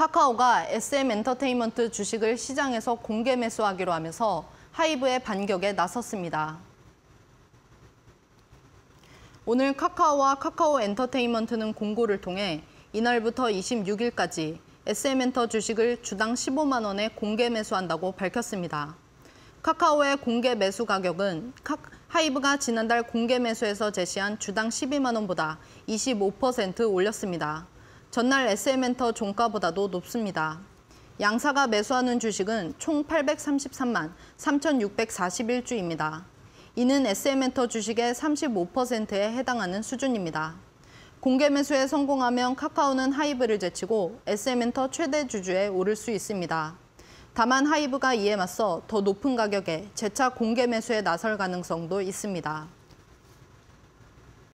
카카오가 SM 엔터테인먼트 주식을 시장에서 공개 매수하기로 하면서 하이브의 반격에 나섰습니다. 오늘 카카오와 카카오 엔터테인먼트는 공고를 통해 이날부터 26일까지 SM엔터 주식을 주당 15만 원에 공개 매수한다고 밝혔습니다. 카카오의 공개 매수 가격은 하이브가 지난달 공개 매수에서 제시한 주당 12만 원보다 25% 올렸습니다. 전날 SM엔터 종가보다도 높습니다. 양사가 매수하는 주식은 총 833만 3,641주입니다. 이는 SM엔터 주식의 35%에 해당하는 수준입니다. 공개 매수에 성공하면 카카오는 하이브를 제치고 SM엔터 최대 주주에 오를 수 있습니다. 다만 하이브가 이에 맞서 더 높은 가격에 재차 공개 매수에 나설 가능성도 있습니다.